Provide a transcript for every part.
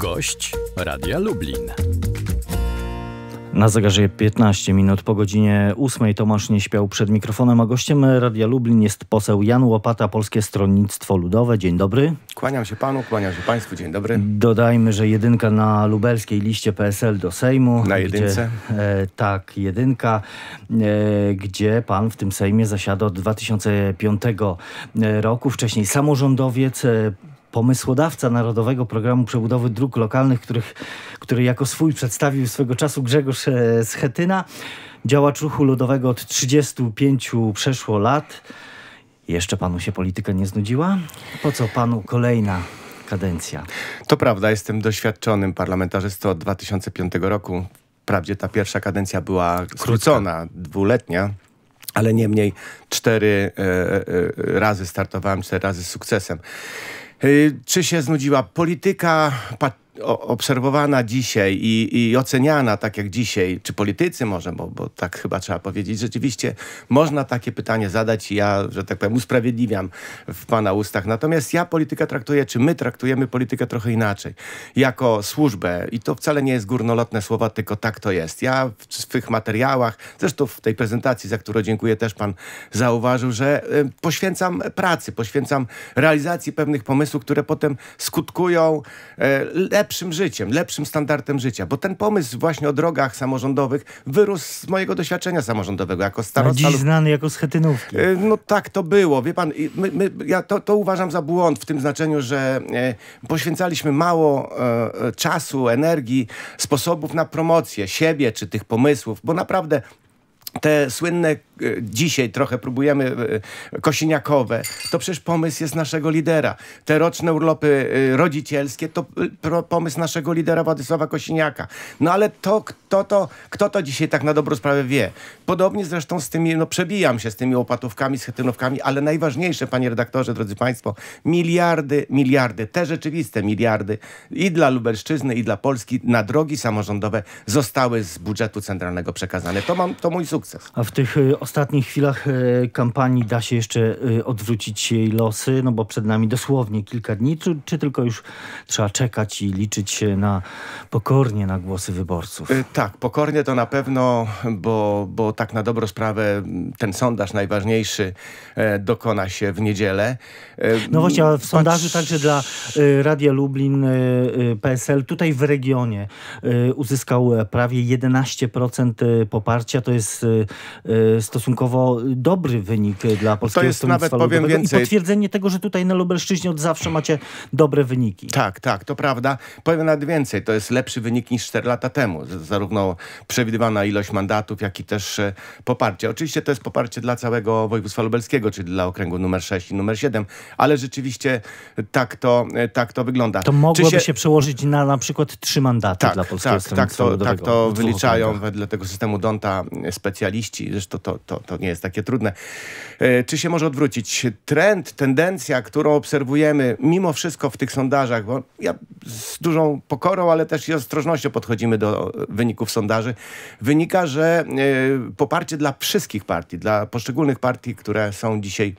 Gość Radia Lublin. Na zegarze 15 minut po godzinie 8 Tomasz nie śpiał przed mikrofonem, a gościem Radia Lublin jest poseł Jan Łopata, Polskie Stronnictwo Ludowe. Dzień dobry. Kłaniam się panu, kłaniam się państwu, dzień dobry. Dodajmy, że jedynka na lubelskiej liście PSL do Sejmu. Na jedynce? Gdzie, e, tak, jedynka, e, gdzie pan w tym Sejmie zasiada od 2005 roku, wcześniej samorządowiec, e, pomysłodawca Narodowego Programu Przebudowy Dróg Lokalnych, których, który jako swój przedstawił swego czasu Grzegorz e, Schetyna. Działacz ruchu ludowego od 35 przeszło lat. Jeszcze panu się polityka nie znudziła? Po co panu kolejna kadencja? To prawda, jestem doświadczonym parlamentarzystą od 2005 roku. Wprawdzie ta pierwsza kadencja była skrócona, dwuletnia, ale niemniej cztery e, e, razy startowałem, cztery razy z sukcesem. Y, czy się znudziła polityka, obserwowana dzisiaj i, i, oceniana tak jak dzisiaj, czy politycy może, bo, bo tak chyba trzeba powiedzieć, rzeczywiście można takie pytanie zadać i ja, że tak powiem, usprawiedliwiam w Pana ustach. Natomiast ja politykę traktuję, czy my traktujemy politykę trochę inaczej, jako służbę i to wcale nie jest górnolotne słowa, tylko tak to jest. Ja w swych materiałach, zresztą w tej prezentacji, za którą dziękuję, też Pan zauważył, że y, poświęcam pracy, poświęcam realizacji pewnych pomysłów, które potem skutkują y, lepiej lepszym życiem, lepszym standardem życia, bo ten pomysł właśnie o drogach samorządowych wyrósł z mojego doświadczenia samorządowego jako starosta. No, dziś znany jako schetynówki. E, no tak to było, wie pan, my, my, ja to, to uważam za błąd w tym znaczeniu, że e, poświęcaliśmy mało e, e czasu, energii, sposobów na promocję siebie czy tych pomysłów, bo naprawdę te słynne E, dzisiaj trochę próbujemy e, kosiniakowe, to przecież pomysł jest naszego lidera. Te roczne urlopy e, rodzicielskie to pomysł naszego lidera Władysława Kosiniaka. No ale to, kto to, kto to dzisiaj tak na dobrą sprawę wie? Podobnie zresztą z tymi, no przebijam się z tymi łopatówkami, schetynowkami ale najważniejsze, panie redaktorze, drodzy państwo, miliardy, miliardy, te rzeczywiste miliardy i dla Lubelszczyzny, i dla Polski na drogi samorządowe zostały z budżetu centralnego przekazane. To, mam, to mój sukces. A w tych ostatnich chwilach e, kampanii da się jeszcze e, odwrócić jej losy, no bo przed nami dosłownie kilka dni, czy, czy tylko już trzeba czekać i liczyć się na pokornie na głosy wyborców? E, tak, pokornie to na pewno, bo, bo tak na dobrą sprawę ten sondaż najważniejszy dokona się w niedzielę. No właśnie, a w sondażu także dla Radia Lublin PSL tutaj w regionie uzyskał prawie 11% poparcia, to jest stosunkowo stosunkowo dobry wynik dla polskiego To jest nawet, powiem więcej... I potwierdzenie tego, że tutaj na Lubelszczyźnie od zawsze macie dobre wyniki. Tak, tak, to prawda. Powiem nawet więcej, to jest lepszy wynik niż 4 lata temu. Zarówno przewidywana ilość mandatów, jak i też e, poparcie. Oczywiście to jest poparcie dla całego województwa lubelskiego, czyli dla okręgu numer 6 i numer 7, ale rzeczywiście tak to, e, tak to wygląda. To mogłoby się... się... przełożyć na na przykład trzy mandaty tak, dla polskiego tak, tak, tak to, tak to wyliczają wedle tego systemu Donta specjaliści. Zresztą to, to, to nie jest takie trudne. E, czy się może odwrócić? Trend, tendencja, którą obserwujemy mimo wszystko w tych sondażach, bo ja z dużą pokorą, ale też i ostrożnością podchodzimy do e, wyników sondaży, wynika, że e, poparcie dla wszystkich partii, dla poszczególnych partii, które są dzisiaj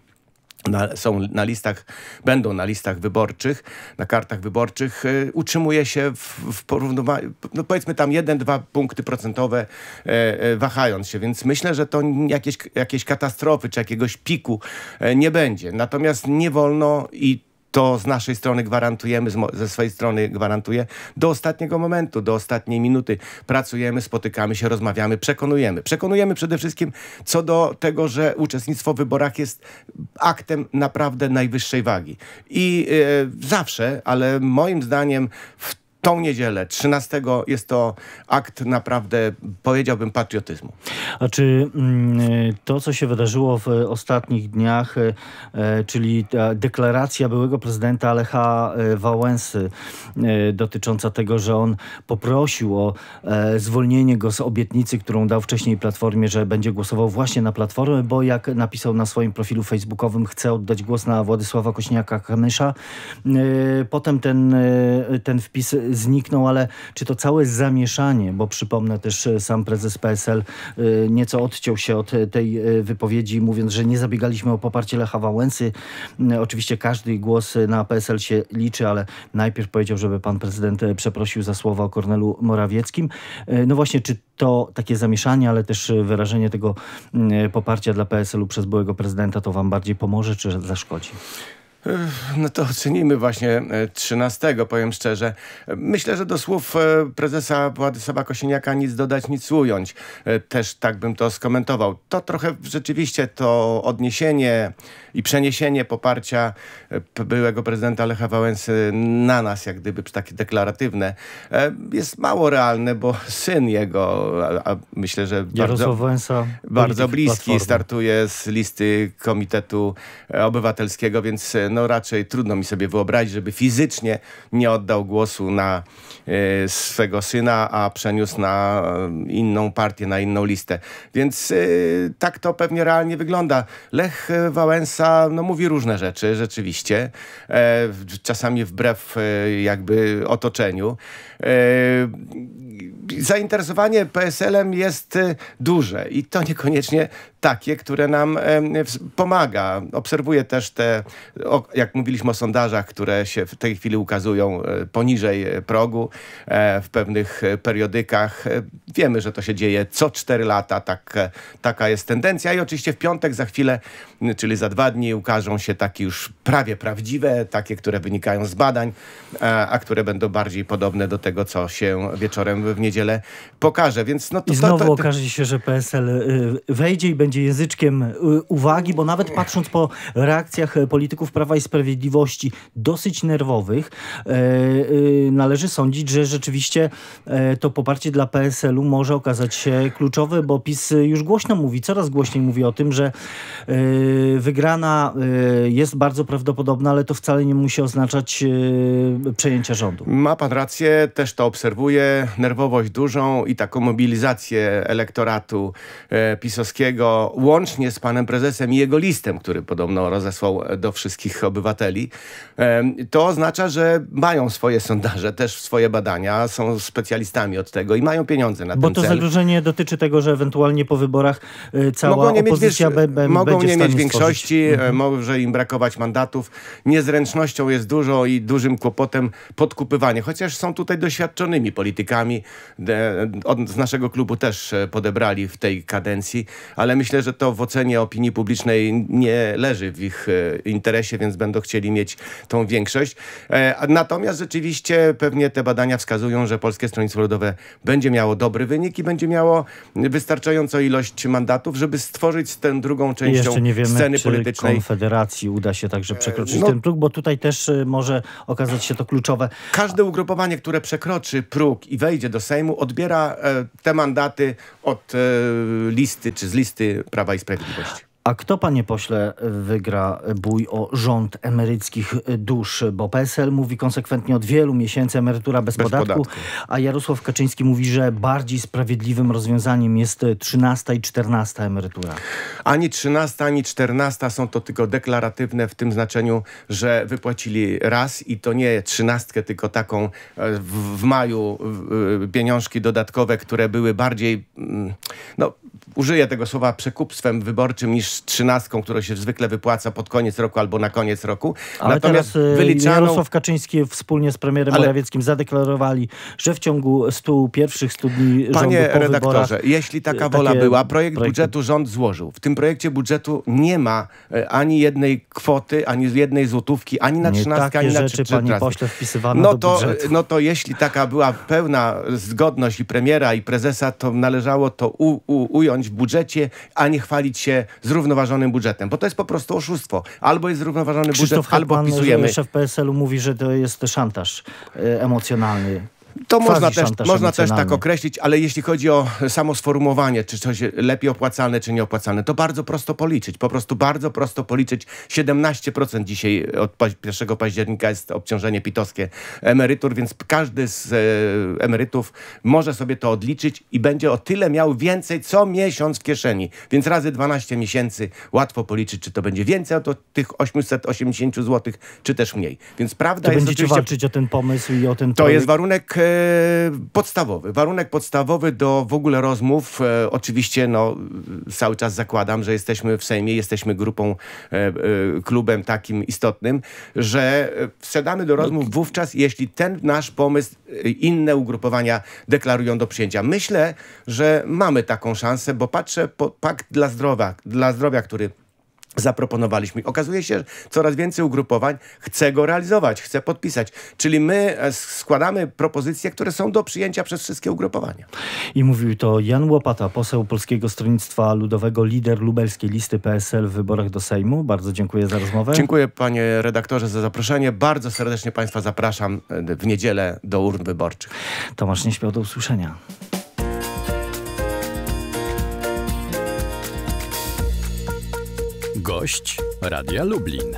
na, są na listach, będą na listach wyborczych, na kartach wyborczych, y, utrzymuje się w, w porównywaniu, no powiedzmy tam 1-2 punkty procentowe y, y, wahając się, więc myślę, że to jakieś, jakieś katastrofy czy jakiegoś piku e, nie będzie. Natomiast nie wolno i to z naszej strony gwarantujemy, ze swojej strony gwarantuję, do ostatniego momentu, do ostatniej minuty pracujemy, spotykamy się, rozmawiamy, przekonujemy. Przekonujemy przede wszystkim co do tego, że uczestnictwo w wyborach jest aktem naprawdę najwyższej wagi. I e, zawsze, ale moim zdaniem w tą niedzielę, 13, jest to akt naprawdę, powiedziałbym, patriotyzmu. A czy mm, to, co się wydarzyło w ostatnich dniach, e, czyli deklaracja byłego prezydenta Alecha e, Wałęsy e, dotycząca tego, że on poprosił o zwolnienie go z obietnicy, którą dał wcześniej Platformie, że będzie głosował właśnie na Platformę, bo jak napisał na swoim profilu facebookowym, chce oddać głos na Władysława Kośniaka-Kamysza. Potem ten, ten wpis znikną, ale czy to całe zamieszanie, bo przypomnę też e, sam prezes PSL e, nieco odciął się od e, tej wypowiedzi, mówiąc, że nie zabiegaliśmy o poparcie Lecha Wałęsy. Mm, oczywiście każdy głos na PSL się liczy, ale najpierw powiedział, żeby pan prezydent przeprosił za słowa o Kornelu Morawieckim. No właśnie, czy to takie zamieszanie, ale też wyrażenie tego mm, poparcia dla PSL-u przez byłego prezydenta to wam bardziej pomoże czy zaszkodzi? No to czynimy właśnie 13, e, powiem szczerze. Myślę, że do słów e, prezesa Władysława Kosiniaka nic dodać, nic ująć. E, też tak bym to skomentował. To trochę rzeczywiście to odniesienie i przeniesienie poparcia byłego prezydenta Lecha Wałęsy na nas, jak gdyby takie deklaratywne, jest mało realne, bo syn jego, a myślę, że bardzo, Wałęsa, bardzo bliski, Platformy. startuje z listy Komitetu Obywatelskiego, więc no raczej trudno mi sobie wyobrazić, żeby fizycznie nie oddał głosu na e, swego syna, a przeniósł na e, inną partię, na inną listę. Więc e, tak to pewnie realnie wygląda. Lech Wałęsa no, mówi różne rzeczy, rzeczywiście. czasami wbrew jakby otoczeniu zainteresowanie PSL-em jest y, duże i to niekoniecznie takie, które nam pomaga. Obserwuję też te, jak mówiliśmy o sondażach, które się w tej chwili ukazują y, poniżej y, progu e, w pewnych e, periodykach. E, wiemy, że to się dzieje co cztery lata, tak, taka jest tendencja i oczywiście w piątek za chwilę, czyli za dwa dni ukażą się takie już prawie prawdziwe, takie, które wynikają z badań, a które będą bardziej podobne do tego, co się wieczorem w niedzielę niedzielę pokaże. Więc no to, I znowu to, to, to... okaże się, że PSL y, wejdzie i będzie języczkiem y, uwagi, bo nawet patrząc po reakcjach y, polityków Prawa i Sprawiedliwości dosyć nerwowych, e, należy sądzić, że rzeczywiście e, to poparcie dla PSL-u może okazać się kluczowe, bo PiS już głośno mówi, coraz głośniej mówi o tym, że e, wygrana jest bardzo prawdopodobna, ale to wcale nie musi oznaczać przejęcia rządu. Ma pan rację, też to obserwuję. Nerwowość dużą i taką mobilizację elektoratu e, pisowskiego, łącznie z panem prezesem i jego listem, który podobno rozesłał do wszystkich obywateli, e, to oznacza, że mają swoje sondaże, też swoje badania, są specjalistami od tego i mają pieniądze na Bo ten cel. Bo to zagrożenie dotyczy tego, że ewentualnie po wyborach e, cała mogą nie opozycja mieć, be, be, Mogą nie mieć większości, mhm. może im brakować mandatów. Niezręcznością jest dużo i dużym kłopotem podkupywanie, chociaż są tutaj doświadczonymi politykami, od, z naszego klubu też e, podebrali w tej kadencji, ale myślę, że to w ocenie opinii publicznej nie leży w ich e, interesie, więc będą chcieli mieć tą większość. E, natomiast rzeczywiście pewnie te badania wskazują, że Polskie Stronnictwo Ludowe będzie miało dobry wynik i będzie miało wystarczającą ilość mandatów, żeby stworzyć tę drugą częścią Jeszcze nie wiemy, sceny czy politycznej. Konfederacji uda się także przekroczyć no, ten próg, bo tutaj też może okazać się to kluczowe. Każde ugrupowanie, które przekroczy próg i wejdzie do Sejmu, Sejmu odbiera e, te mandaty od e, listy, czy z listy Prawa i Sprawiedliwości? A kto, panie pośle, wygra bój o rząd emeryckich dusz? Bo PSL mówi konsekwentnie od wielu miesięcy emerytura bez, bez podatku, podatku, a Jarosław Kaczyński mówi, że bardziej sprawiedliwym rozwiązaniem jest 13 i 14 emerytura. Ani 13, ani 14 są to tylko deklaratywne w tym znaczeniu, że wypłacili raz i to nie 13, tylko taką e, w, w maju e, pieniążki dodatkowe, które były bardziej mm, no, użyję tego słowa przekupstwem wyborczym niż trzynastką, którą się zwykle wypłaca pod koniec roku albo na koniec roku. Ale Natomiast teraz wyliczaną... Jarosław Kaczyński wspólnie z premierem Ale... Morawieckim zadeklarowali, że w ciągu stu pierwszych studni dni Panie redaktorze, jeśli taka e, wola była, projekt projekty. budżetu rząd złożył. W tym projekcie budżetu nie ma e, ani jednej kwoty, ani jednej złotówki, ani na trzynastkę, ani na rzeczy, panie pośle, wpisywane no to, No to jeśli taka była pełna zgodność i premiera i prezesa, to należało to u, u, u ująć w budżecie, a nie chwalić się zrównoważonym budżetem, bo to jest po prostu oszustwo. Albo jest zrównoważony Krzysztof budżet, Hetman, albo pisujemy. Szef PSL-u mówi, że to jest szantaż e, emocjonalny. To można też, można też tak określić, ale jeśli chodzi o samo sformułowanie, czy coś lepiej opłacalne, czy nieopłacalne, to bardzo prosto policzyć. Po prostu bardzo prosto policzyć. 17% dzisiaj od 1 października jest obciążenie pitowskie emerytur, więc każdy z e, emerytów może sobie to odliczyć i będzie o tyle miał więcej co miesiąc w kieszeni. Więc razy 12 miesięcy łatwo policzyć, czy to będzie więcej od tych 880 zł, czy też mniej. Więc prawda to jest będziecie oczywiście... walczyć o ten pomysł i o ten To projekt. jest warunek E, podstawowy, warunek podstawowy do w ogóle rozmów, e, oczywiście no, cały czas zakładam, że jesteśmy w Sejmie, jesteśmy grupą, e, klubem takim istotnym, że wsiadamy do rozmów wówczas, jeśli ten nasz pomysł inne ugrupowania deklarują do przyjęcia. Myślę, że mamy taką szansę, bo patrzę po pakt dla zdrowia, dla zdrowia, który zaproponowaliśmy. Okazuje się, że coraz więcej ugrupowań chce go realizować, chce podpisać. Czyli my e, składamy propozycje, które są do przyjęcia przez wszystkie ugrupowania. I mówił to Jan Łopata, poseł Polskiego Stronnictwa Ludowego, lider lubelskiej listy PSL w wyborach do Sejmu. Bardzo dziękuję za rozmowę. Dziękuję panie redaktorze za zaproszenie. Bardzo serdecznie państwa zapraszam e, w niedzielę do urn wyborczych. Tomasz śmiał do usłyszenia. Gość Radia Lublin.